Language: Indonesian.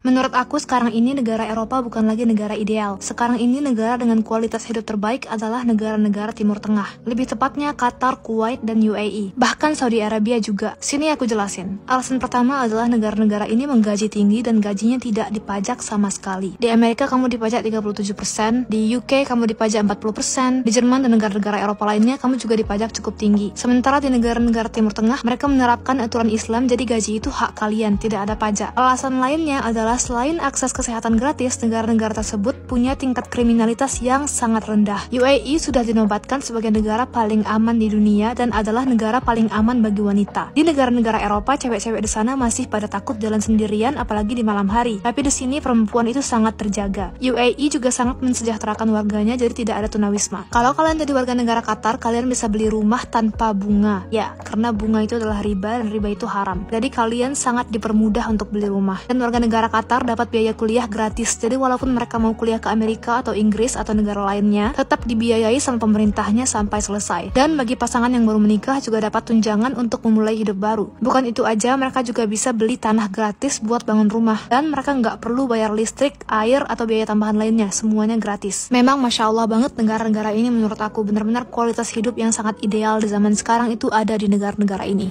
Menurut aku sekarang ini negara Eropa bukan lagi negara ideal. Sekarang ini negara dengan kualitas hidup terbaik adalah negara-negara Timur Tengah. Lebih tepatnya Qatar, Kuwait, dan UAE. Bahkan Saudi Arabia juga. Sini aku jelasin. Alasan pertama adalah negara-negara ini menggaji tinggi dan gajinya tidak dipajak sama sekali. Di Amerika kamu dipajak 37%, di UK kamu dipajak 40%, di Jerman dan negara-negara Eropa lainnya kamu juga dipajak cukup tinggi. Sementara di negara-negara Timur Tengah mereka menerapkan aturan Islam jadi gaji itu hak kalian, tidak ada pajak. Alasan lainnya adalah adalah selain akses kesehatan gratis, negara-negara tersebut punya tingkat kriminalitas yang sangat rendah. UAE sudah dinobatkan sebagai negara paling aman di dunia dan adalah negara paling aman bagi wanita. Di negara-negara Eropa, cewek-cewek di sana masih pada takut jalan sendirian apalagi di malam hari. Tapi di sini perempuan itu sangat terjaga. UAE juga sangat mensejahterakan warganya jadi tidak ada tunawisma. Kalau kalian jadi warga negara Qatar, kalian bisa beli rumah tanpa bunga. Ya, karena bunga itu adalah riba dan riba itu haram. Jadi kalian sangat dipermudah untuk beli rumah. Dan warga negara Qatar Qatar dapat biaya kuliah gratis. Jadi walaupun mereka mau kuliah ke Amerika atau Inggris atau negara lainnya, tetap dibiayai sama pemerintahnya sampai selesai. Dan bagi pasangan yang baru menikah juga dapat tunjangan untuk memulai hidup baru. Bukan itu aja, mereka juga bisa beli tanah gratis buat bangun rumah. Dan mereka nggak perlu bayar listrik, air, atau biaya tambahan lainnya. Semuanya gratis. Memang Masya Allah banget negara-negara ini menurut aku benar-benar kualitas hidup yang sangat ideal di zaman sekarang itu ada di negara-negara ini.